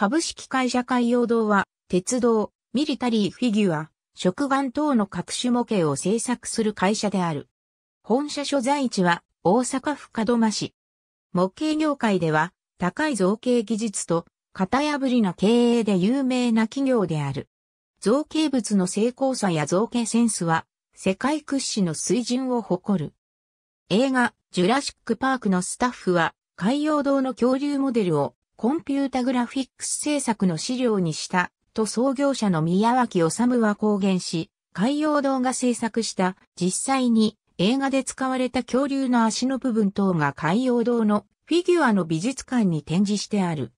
株式会社海洋堂は、鉄道、ミリタリーフィギュア、食玩等の各種模型を製作する会社である。本社所在地は大阪府門真市。模型業界では、高い造形技術と、型破りな経営で有名な企業である。造形物の精巧さや造形センスは、世界屈指の水準を誇る。映画、ジュラシック・パークのスタッフは、海洋堂の恐竜モデルをコンピュータグラフィックス制作の資料にした、と創業者の宮脇治は公言し、海洋堂が制作した実際に映画で使われた恐竜の足の部分等が海洋堂のフィギュアの美術館に展示してある。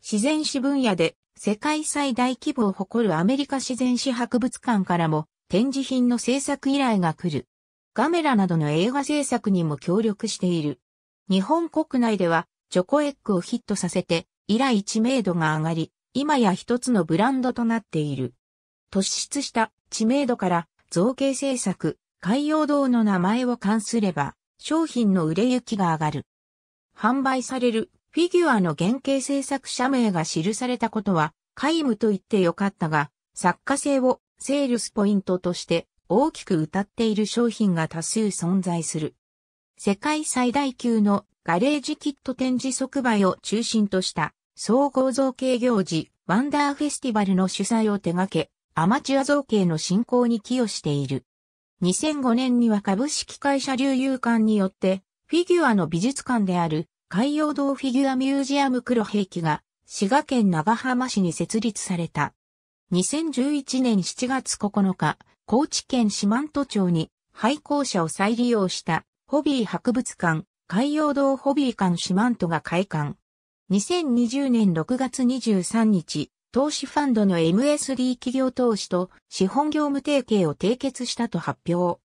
自然史分野で世界最大規模を誇るアメリカ自然史博物館からも展示品の制作依頼が来る。ガメラなどの映画制作にも協力している。日本国内ではジョコエッグをヒットさせて、以来知名度が上がり、今や一つのブランドとなっている。突出した知名度から造形制作、海洋堂の名前を冠すれば、商品の売れ行きが上がる。販売されるフィギュアの原型制作者名が記されたことは、皆無と言ってよかったが、作家性をセールスポイントとして大きく歌っている商品が多数存在する。世界最大級のガレージキット展示即売を中心とした総合造形行事ワンダーフェスティバルの主催を手掛け、アマチュア造形の振興に寄与している。2005年には株式会社流遊館によって、フィギュアの美術館である海洋堂フィギュアミュージアム黒兵器が滋賀県長浜市に設立された。2011年7月9日、高知県四万十町に廃校舎を再利用したホビー博物館海洋堂ホビー館マントが開館。2020年6月23日、投資ファンドの MSD 企業投資と資本業務提携を締結したと発表。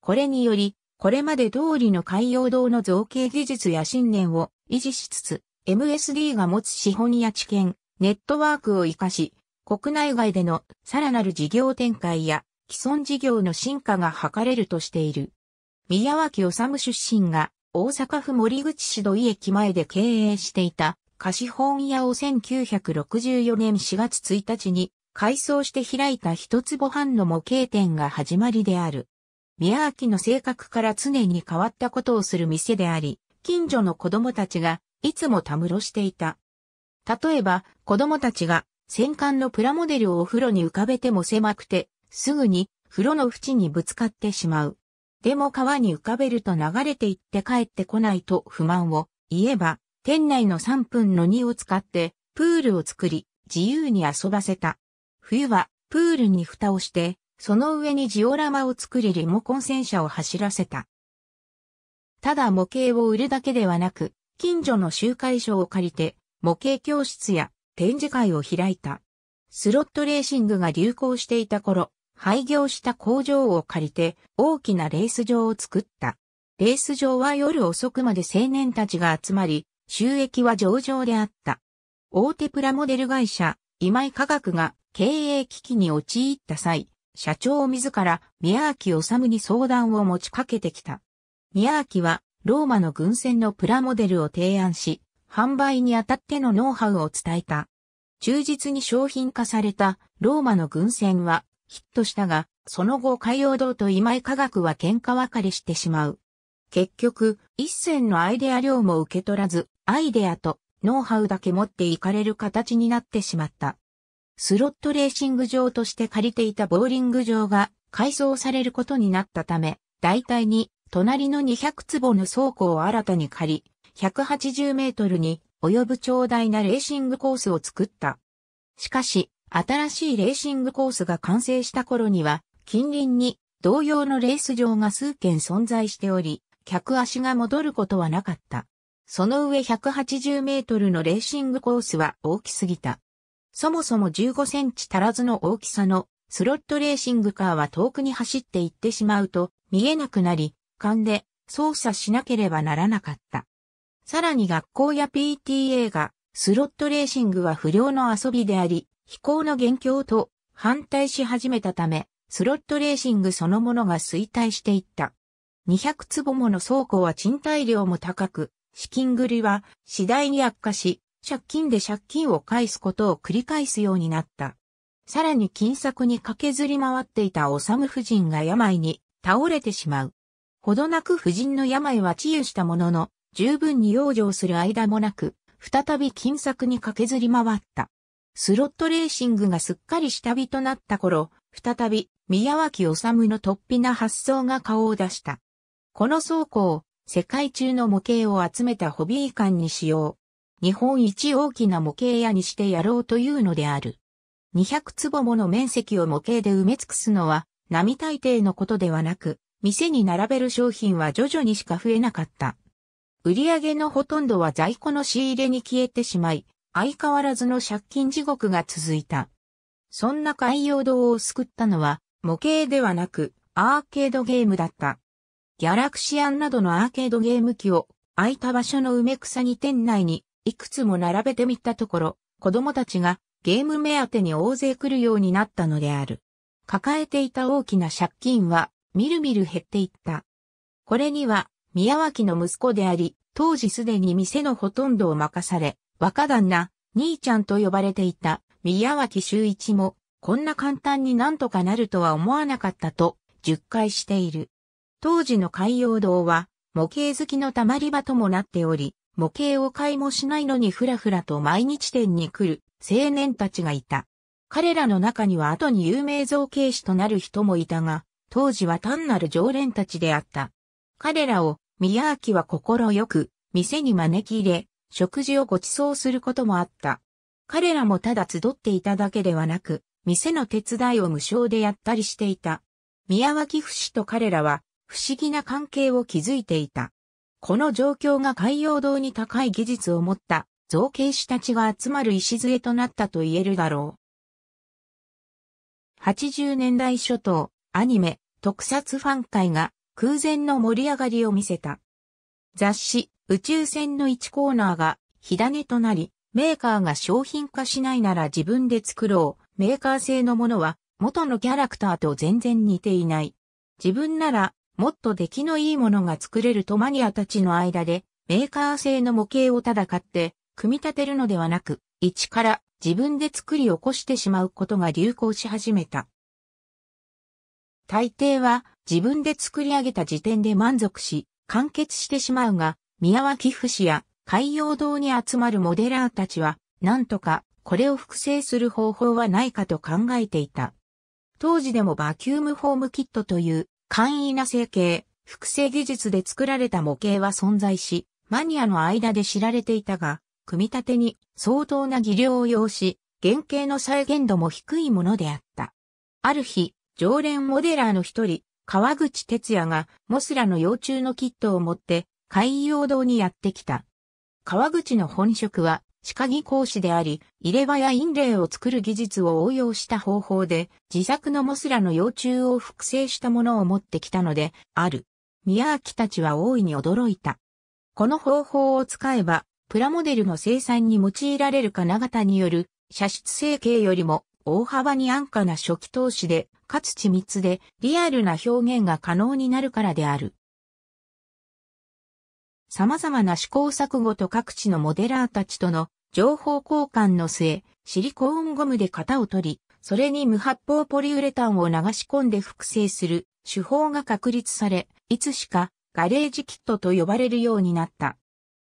これにより、これまで通りの海洋堂の造形技術や信念を維持しつつ、MSD が持つ資本や知見、ネットワークを活かし、国内外でのさらなる事業展開や既存事業の進化が図れるとしている。宮脇治出身が大阪府森口市土井駅前で経営していた菓子本屋を1964年4月1日に改装して開いた一坪半の模型店が始まりである。宮脇の性格から常に変わったことをする店であり、近所の子供たちがいつもたむろしていた。例えば、子供たちが戦艦のプラモデルをお風呂に浮かべても狭くて、すぐに風呂の縁にぶつかってしまう。でも川に浮かべると流れていって帰ってこないと不満を言えば、店内の3分の2を使ってプールを作り、自由に遊ばせた。冬はプールに蓋をして、その上にジオラマを作りリモコン戦車を走らせた。ただ模型を売るだけではなく、近所の集会所を借りて、模型教室や展示会を開いた。スロットレーシングが流行していた頃、廃業した工場を借りて大きなレース場を作った。レース場は夜遅くまで青年たちが集まり、収益は上々であった。大手プラモデル会社、今井科学が経営危機に陥った際、社長自ら宮脇治に相談を持ちかけてきた。宮脇はローマの軍船のプラモデルを提案し、販売にあたってのノウハウを伝えた。忠実に商品化されたローマの軍船はヒットしたが、その後海洋堂と今井科学は喧嘩別れしてしまう。結局、一銭のアイデア量も受け取らず、アイデアとノウハウだけ持っていかれる形になってしまった。スロットレーシング場として借りていたボーリング場が改装されることになったため、大体に隣の200坪の倉庫を新たに借り、180メートルに及ぶ長大なレーシングコースを作った。しかし、新しいレーシングコースが完成した頃には、近隣に同様のレース場が数件存在しており、客足が戻ることはなかった。その上180メートルのレーシングコースは大きすぎた。そもそも15センチ足らずの大きさのスロットレーシングカーは遠くに走って行ってしまうと見えなくなり、勘で操作しなければならなかった。さらに学校や PTA がスロットレーシングは不良の遊びであり、飛行の元凶と反対し始めたため、スロットレーシングそのものが衰退していった。200坪もの倉庫は賃貸料も高く、資金繰りは次第に悪化し、借金で借金を返すことを繰り返すようになった。さらに金策に駆けずり回っていた治夫人が病に倒れてしまう。ほどなく夫人の病は治癒したものの、十分に養生する間もなく、再び金策に駆けずり回った。スロットレーシングがすっかり下火となった頃、再び宮脇治の突飛な発想が顔を出した。この倉庫を世界中の模型を集めたホビー館にしよう。日本一大きな模型屋にしてやろうというのである。200坪もの面積を模型で埋め尽くすのは、並大抵のことではなく、店に並べる商品は徐々にしか増えなかった。売り上げのほとんどは在庫の仕入れに消えてしまい、相変わらずの借金地獄が続いた。そんな海洋堂を救ったのは模型ではなくアーケードゲームだった。ギャラクシアンなどのアーケードゲーム機を空いた場所の梅草に店内にいくつも並べてみたところ、子供たちがゲーム目当てに大勢来るようになったのである。抱えていた大きな借金はみるみる減っていった。これには宮脇の息子であり、当時すでに店のほとんどを任され、若旦那、兄ちゃんと呼ばれていた宮脇修一も、こんな簡単になんとかなるとは思わなかったと、述回している。当時の海洋堂は、模型好きのたまり場ともなっており、模型を買いもしないのにふらふらと毎日店に来る青年たちがいた。彼らの中には後に有名造形師となる人もいたが、当時は単なる常連たちであった。彼らを宮脇は心よく店に招き入れ、食事をご馳走することもあった。彼らもただ集っていただけではなく、店の手伝いを無償でやったりしていた。宮脇不死と彼らは不思議な関係を築いていた。この状況が海洋堂に高い技術を持った造形師たちが集まる礎となったと言えるだろう。80年代初頭、アニメ、特撮ファン会が空前の盛り上がりを見せた。雑誌、宇宙船の1コーナーが火種となり、メーカーが商品化しないなら自分で作ろう。メーカー製のものは元のキャラクターと全然似ていない。自分ならもっと出来のいいものが作れるとマニアたちの間でメーカー製の模型をただ買って組み立てるのではなく、一から自分で作り起こしてしまうことが流行し始めた。大抵は自分で作り上げた時点で満足し、完結してしまうが、宮脇不死や海洋堂に集まるモデラーたちは、なんとかこれを複製する方法はないかと考えていた。当時でもバキュームフォームキットという簡易な成形、複製技術で作られた模型は存在し、マニアの間で知られていたが、組み立てに相当な技量を要し、原型の再現度も低いものであった。ある日、常連モデラーの一人、川口哲也がモスラの幼虫のキットを持って海洋堂にやってきた。川口の本職は、歯科技師であり、入れ歯や陰霊を作る技術を応用した方法で、自作のモスラの幼虫を複製したものを持ってきたので、ある。宮脇たちは大いに驚いた。この方法を使えば、プラモデルの生産に用いられる金型による、射出成形よりも大幅に安価な初期投資で、かつ緻密でリアルな表現が可能になるからである。様々な試行錯誤と各地のモデラーたちとの情報交換の末、シリコーンゴムで型を取り、それに無発泡ポリウレタンを流し込んで複製する手法が確立され、いつしかガレージキットと呼ばれるようになった。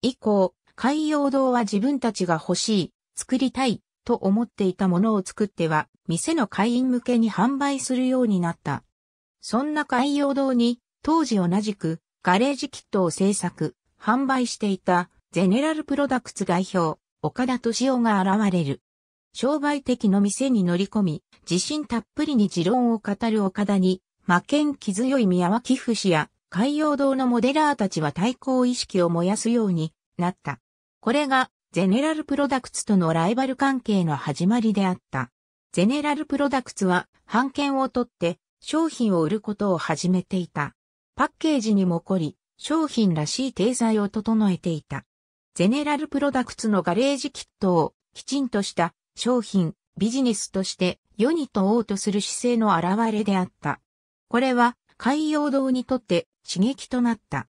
以降、海洋堂は自分たちが欲しい、作りたい、と思っていたものを作っては、店の会員向けに販売するようになった。そんな海洋堂に、当時同じく、ガレージキットを制作、販売していたゼネラルプロダクツ代表、岡田敏夫が現れる。商売的の店に乗り込み、自信たっぷりに持論を語る岡田に、魔剣気強い宮脇夫死や海洋堂のモデラーたちは対抗意識を燃やすようになった。これがゼネラルプロダクツとのライバル関係の始まりであった。ゼネラルプロダクツは版権を取って商品を売ることを始めていた。パッケージにもり、商品らしい体裁を整えていた。ゼネラルプロダクツのガレージキットをきちんとした商品、ビジネスとして世に問おうとする姿勢の表れであった。これは海洋堂にとって刺激となった。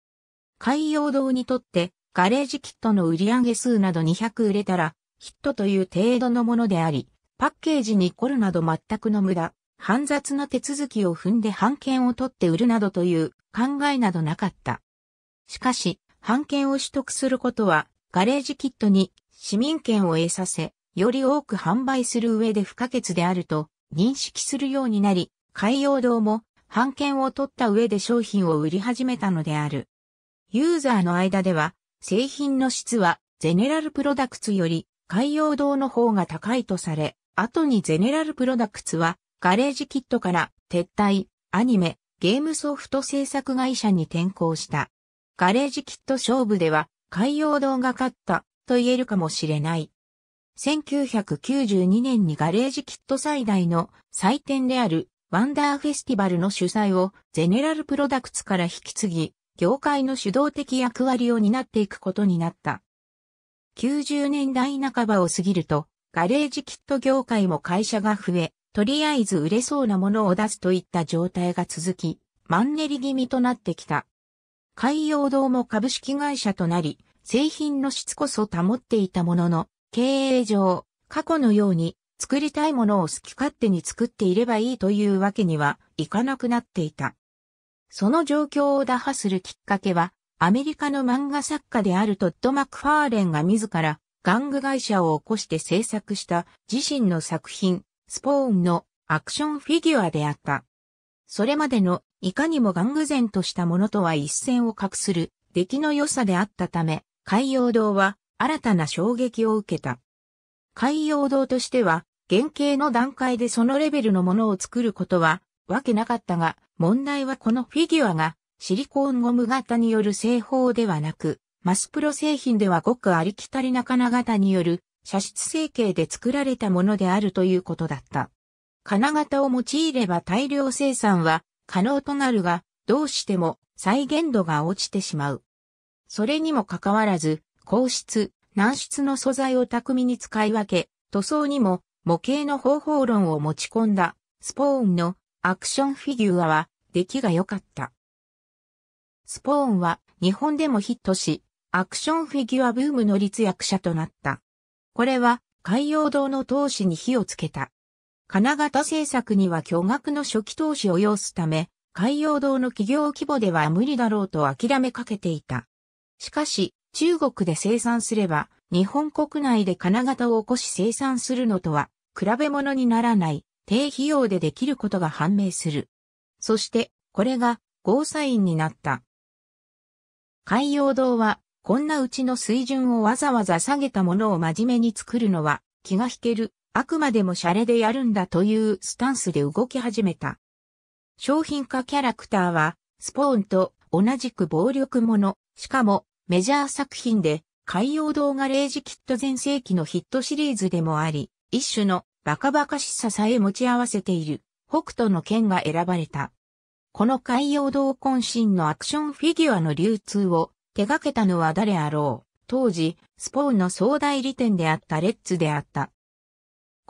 海洋堂にとってガレージキットの売上数など200売れたらヒットという程度のものであり、パッケージに凝るなど全くの無駄、煩雑な手続きを踏んで判件を取って売るなどという考えなどなかった。しかし、版権を取得することは、ガレージキットに市民権を得させ、より多く販売する上で不可欠であると認識するようになり、海洋堂も版権を取った上で商品を売り始めたのである。ユーザーの間では、製品の質はゼネラルプロダクツより海洋堂の方が高いとされ、後にゼネラルプロダクツはガレージキットから撤退、アニメ、ゲームソフト制作会社に転向した。ガレージキット勝負では海洋堂が勝ったと言えるかもしれない。1992年にガレージキット最大の祭典であるワンダーフェスティバルの主催をゼネラルプロダクツから引き継ぎ、業界の主導的役割を担っていくことになった。90年代半ばを過ぎると、ガレージキット業界も会社が増え、とりあえず売れそうなものを出すといった状態が続き、マンネリ気味となってきた。海洋堂も株式会社となり、製品の質こそ保っていたものの、経営上、過去のように作りたいものを好き勝手に作っていればいいというわけにはいかなくなっていた。その状況を打破するきっかけは、アメリカの漫画作家であるトッド・マクファーレンが自ら、玩具会社を起こして制作した自身の作品、スポーンのアクションフィギュアであった。それまでのいかにも玩具然としたものとは一線を画する出来の良さであったため、海洋堂は新たな衝撃を受けた。海洋堂としては、原型の段階でそのレベルのものを作ることは、わけなかったが、問題はこのフィギュアが、シリコーンゴム型による製法ではなく、マスプロ製品ではごくありきたりな金型による、射出成形で作られたものであるということだった。金型を用いれば大量生産は可能となるが、どうしても再現度が落ちてしまう。それにもかかわらず、硬質、軟質の素材を巧みに使い分け、塗装にも模型の方法論を持ち込んだスポーンのアクションフィギュアは出来が良かった。スポーンは日本でもヒットし、アクションフィギュアブームの立役者となった。これは海洋堂の投資に火をつけた。金型製作には巨額の初期投資を要すため、海洋堂の企業規模では無理だろうと諦めかけていた。しかし、中国で生産すれば、日本国内で金型を起こし生産するのとは、比べ物にならない、低費用でできることが判明する。そして、これが、ゴーサインになった。海洋堂は、こんなうちの水準をわざわざ下げたものを真面目に作るのは、気が引ける、あくまでもシャレでやるんだというスタンスで動き始めた。商品化キャラクターは、スポーンと同じく暴力者、しかもメジャー作品で、海洋動画レイジキット全盛期のヒットシリーズでもあり、一種のバカバカしささえ持ち合わせている北斗の剣が選ばれた。この海洋動渾身のアクションフィギュアの流通を手掛けたのは誰あろう。当時、スポーンの総代理店であったレッツであった。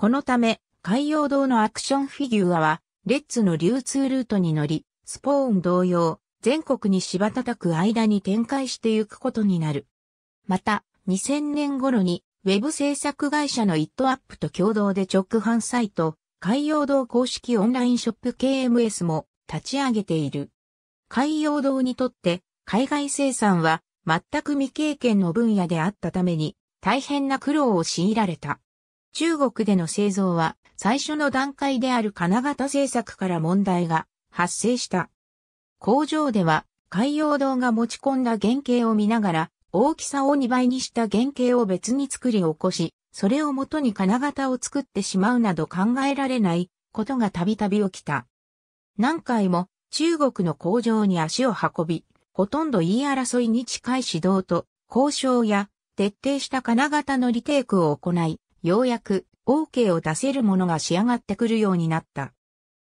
このため、海洋堂のアクションフィギュアは、レッツの流通ルートに乗り、スポーン同様、全国に柴叩く間に展開していくことになる。また、2000年頃に、ウェブ制作会社のイットアップと共同で直販サイト、海洋堂公式オンラインショップ KMS も立ち上げている。海洋堂にとって、海外生産は全く未経験の分野であったために、大変な苦労を強いられた。中国での製造は最初の段階である金型製作から問題が発生した。工場では海洋堂が持ち込んだ原型を見ながら大きさを2倍にした原型を別に作り起こし、それを元に金型を作ってしまうなど考えられないことがたびたび起きた。何回も中国の工場に足を運び、ほとんど言い争いに近い指導と交渉や徹底した金型のリテイクを行い、ようやく OK を出せるものが仕上がってくるようになった。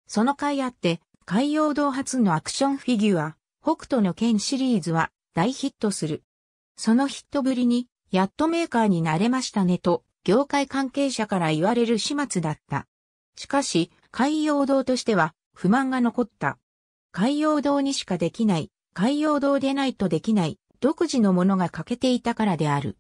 その甲斐あって、海洋堂発のアクションフィギュア、北斗の剣シリーズは大ヒットする。そのヒットぶりに、やっとメーカーになれましたねと、業界関係者から言われる始末だった。しかし、海洋堂としては不満が残った。海洋堂にしかできない、海洋堂でないとできない、独自のものが欠けていたからである。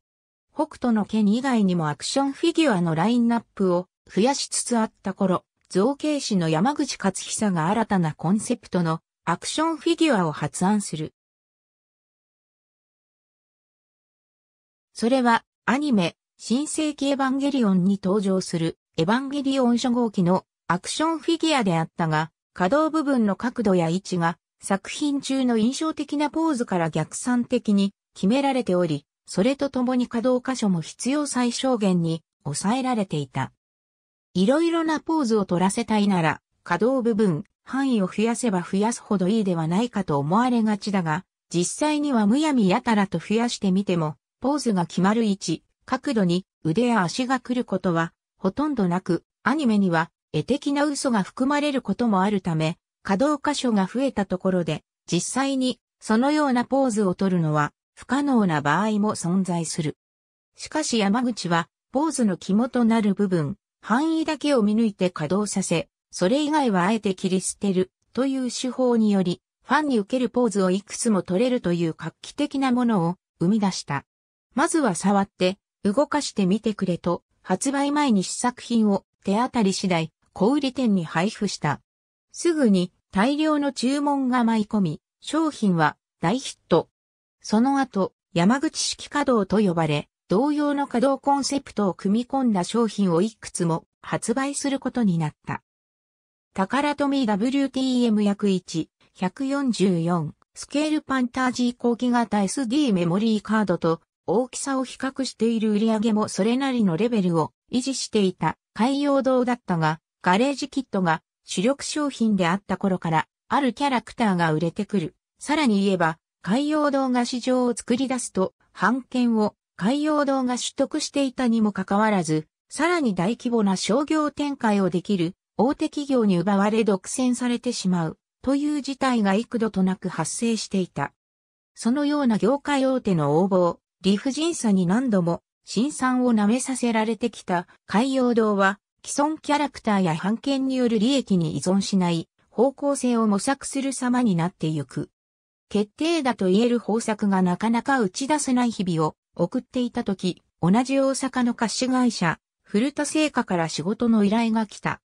北斗の剣以外にもアクションフィギュアのラインナップを増やしつつあった頃、造形師の山口勝久が新たなコンセプトのアクションフィギュアを発案する。それはアニメ、新世紀エヴァンゲリオンに登場するエヴァンゲリオン初号機のアクションフィギュアであったが、可動部分の角度や位置が作品中の印象的なポーズから逆算的に決められており、それとともに可動箇所も必要最小限に抑えられていた。いろいろなポーズを取らせたいなら、可動部分、範囲を増やせば増やすほどいいではないかと思われがちだが、実際にはむやみやたらと増やしてみても、ポーズが決まる位置、角度に腕や足が来ることはほとんどなく、アニメには絵的な嘘が含まれることもあるため、可動箇所が増えたところで、実際にそのようなポーズを取るのは不可能な場合も存在する。しかし山口は、坊主の肝となる部分、範囲だけを見抜いて稼働させ、それ以外はあえて切り捨てるという手法により、ファンに受けるポーズをいくつも取れるという画期的なものを生み出した。まずは触って、動かしてみてくれと、発売前に試作品を手当たり次第、小売店に配布した。すぐに大量の注文が舞い込み、商品は大ヒット。その後、山口式稼働と呼ばれ、同様の稼働コンセプトを組み込んだ商品をいくつも発売することになった。タカラトミー WTM 約1、144、スケールパンタージー後期型 SD メモリーカードと大きさを比較している売り上げもそれなりのレベルを維持していた海洋堂だったが、ガレージキットが主力商品であった頃から、あるキャラクターが売れてくる。さらに言えば、海洋動画市場を作り出すと、版権を海洋動が取得していたにもかかわらず、さらに大規模な商業展開をできる大手企業に奪われ独占されてしまうという事態が幾度となく発生していた。そのような業界大手の横暴、理不尽さに何度も新産を舐めさせられてきた海洋堂は既存キャラクターや版権による利益に依存しない方向性を模索する様になってゆく。決定打と言える方策がなかなか打ち出せない日々を送っていた時、同じ大阪の菓子会社、古田製菓から仕事の依頼が来た。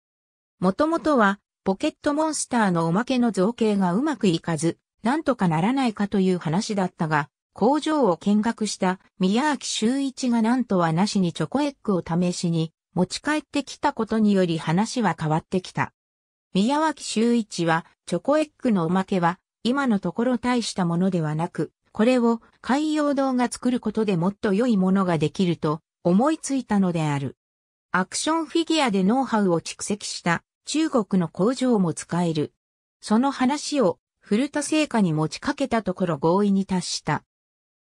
もともとは、ポケットモンスターのおまけの造形がうまくいかず、なんとかならないかという話だったが、工場を見学した宮脇修一がなんとはなしにチョコエッグを試しに持ち帰ってきたことにより話は変わってきた。宮脇修一はチョコエッグのおまけは今のところ大したものではなく、これを海洋堂が作ることでもっと良いものができると思いついたのである。アクションフィギュアでノウハウを蓄積した中国の工場も使える。その話を古田製菓に持ちかけたところ合意に達した。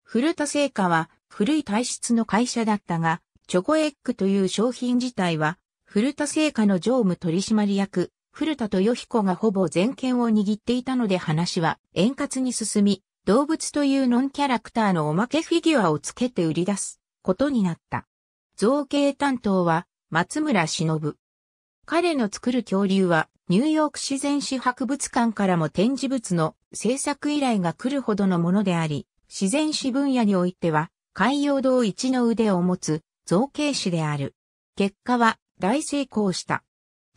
古田製菓は古い体質の会社だったが、チョコエッグという商品自体は古田製菓の常務取締役古田豊彦がほぼ全権を握っていたので話は円滑に進み、動物というノンキャラクターのおまけフィギュアをつけて売り出すことになった。造形担当は松村忍。彼の作る恐竜はニューヨーク自然史博物館からも展示物の制作依頼が来るほどのものであり、自然史分野においては海洋堂一の腕を持つ造形師である。結果は大成功した。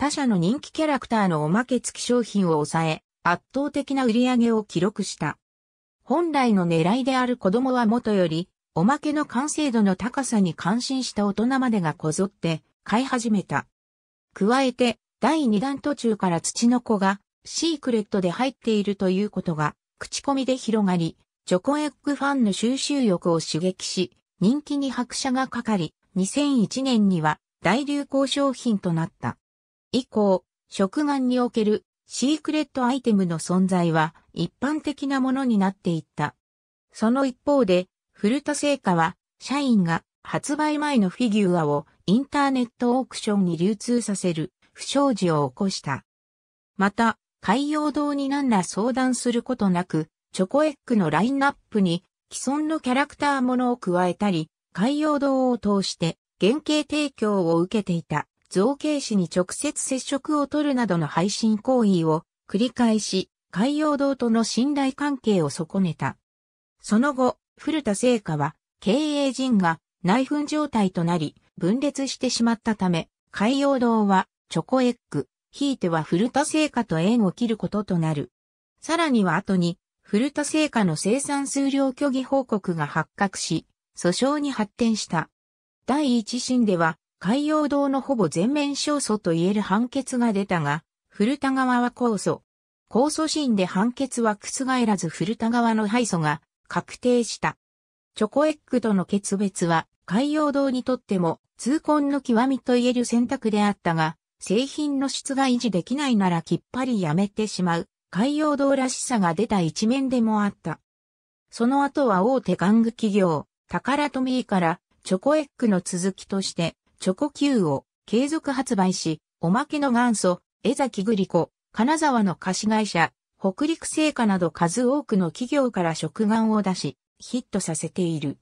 他社の人気キャラクターのおまけ付き商品を抑え、圧倒的な売り上げを記録した。本来の狙いである子供はもとより、おまけの完成度の高さに感心した大人までがこぞって買い始めた。加えて、第2弾途中から土の子がシークレットで入っているということが口コミで広がり、チョコエッグファンの収集欲を刺激し、人気に拍車がかかり、2001年には大流行商品となった。以降、食玩におけるシークレットアイテムの存在は一般的なものになっていった。その一方で、古田製菓は、社員が発売前のフィギュアをインターネットオークションに流通させる不祥事を起こした。また、海洋堂に何ら相談することなく、チョコエッグのラインナップに既存のキャラクターものを加えたり、海洋堂を通して原型提供を受けていた。造形師に直接接触を取るなどの配信行為を繰り返し、海洋堂との信頼関係を損ねた。その後、古田製菓は経営陣が内紛状態となり、分裂してしまったため、海洋堂はチョコエッグ、ひいては古田製菓と縁を切ることとなる。さらには後に、古田製菓の生産数量虚偽報告が発覚し、訴訟に発展した。第一審では、海洋堂のほぼ全面勝訴と言える判決が出たが、古田側は控訴。控訴審で判決は覆らず古田側の敗訴が確定した。チョコエッグとの決別は海洋堂にとっても痛恨の極みと言える選択であったが、製品の質が維持できないならきっぱりやめてしまう、海洋堂らしさが出た一面でもあった。その後は大手玩具企業、タカラトミーからチョコエッグの続きとしてチョコ Q を継続発売し、おまけの元祖、江崎グリコ、金沢の菓子会社、北陸製菓など数多くの企業から食玩を出し、ヒットさせている。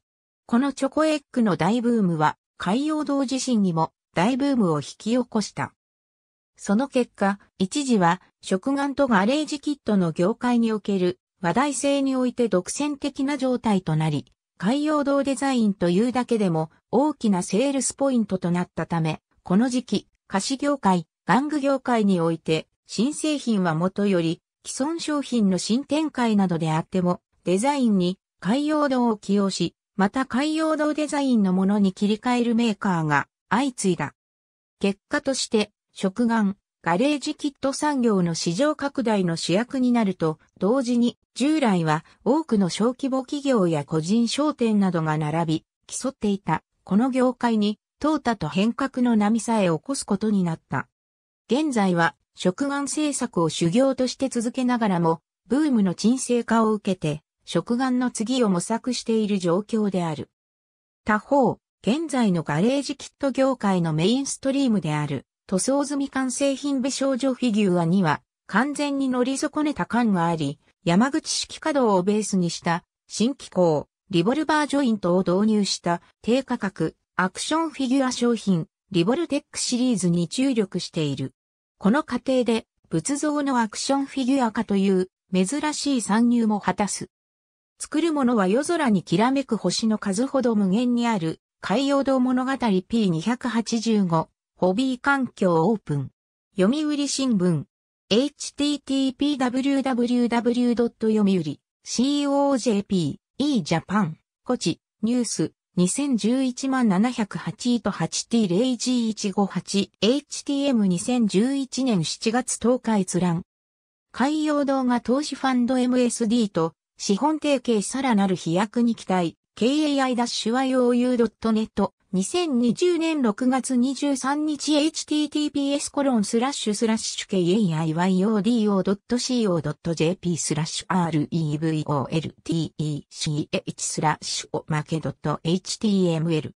このチョコエッグの大ブームは、海洋堂自身にも大ブームを引き起こした。その結果、一時は食玩とガレージキットの業界における話題性において独占的な状態となり、海洋堂デザインというだけでも大きなセールスポイントとなったため、この時期、菓子業界、玩具業界において、新製品はもとより、既存商品の新展開などであっても、デザインに海洋堂を起用し、また海洋堂デザインのものに切り替えるメーカーが相次いだ。結果として、食玩、ガレージキット産業の市場拡大の主役になると、同時に従来は多くの小規模企業や個人商店などが並び、競っていたこの業界に、淘汰と変革の波さえ起こすことになった。現在は、食玩政策を修行として続けながらも、ブームの沈静化を受けて、食玩の次を模索している状況である。他方、現在のガレージキット業界のメインストリームである、塗装済み完成品美少女フィギュアには、完全に乗り損ねた感があり、山口式稼働をベースにした、新機構、リボルバージョイントを導入した低価格アクションフィギュア商品リボルテックシリーズに注力している。この過程で仏像のアクションフィギュア化という珍しい参入も果たす。作るものは夜空にきらめく星の数ほど無限にある海洋堂物語 P285 ホビー環境オープン読売新聞 http://www. 読売 COJP e ジャパン、コチ、ニュース、2011万708位と 8T0G158、HTM2011 年7月10日閲覧。海洋動画投資ファンド MSD と資本提携さらなる飛躍に期待、KAI-YOU.net 2020年6月23日 https コロンスラッシュスラッシュ kaiyodo.co.jp スラッシュ revoltech スラッシュおまけ .html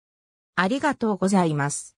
ありがとうございます。